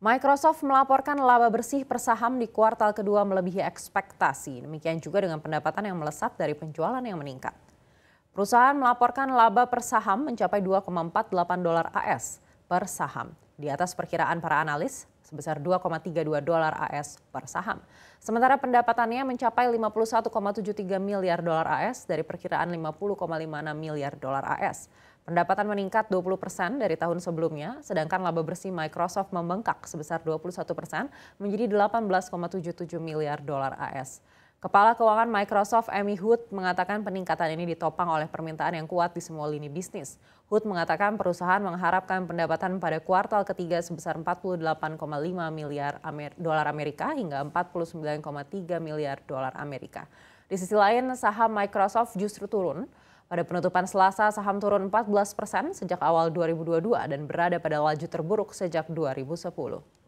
Microsoft melaporkan laba bersih per saham di kuartal kedua melebihi ekspektasi. Demikian juga dengan pendapatan yang melesat dari penjualan yang meningkat. Perusahaan melaporkan laba per saham mencapai 2,48 dolar AS per saham, di atas perkiraan para analis sebesar 2,32 dolar AS per saham. Sementara pendapatannya mencapai 51,73 miliar dolar AS dari perkiraan 50,56 miliar dolar AS. Pendapatan meningkat 20 persen dari tahun sebelumnya, sedangkan laba bersih Microsoft membengkak sebesar 21 persen menjadi 18,77 miliar dolar AS. Kepala Keuangan Microsoft Amy Hood mengatakan peningkatan ini ditopang oleh permintaan yang kuat di semua lini bisnis. Hood mengatakan perusahaan mengharapkan pendapatan pada kuartal ketiga sebesar 48,5 miliar dolar Amerika hingga 49,3 miliar dolar Amerika. Di sisi lain, saham Microsoft justru turun. Pada penutupan Selasa, saham turun 14 persen sejak awal 2022 dan berada pada laju terburuk sejak 2010.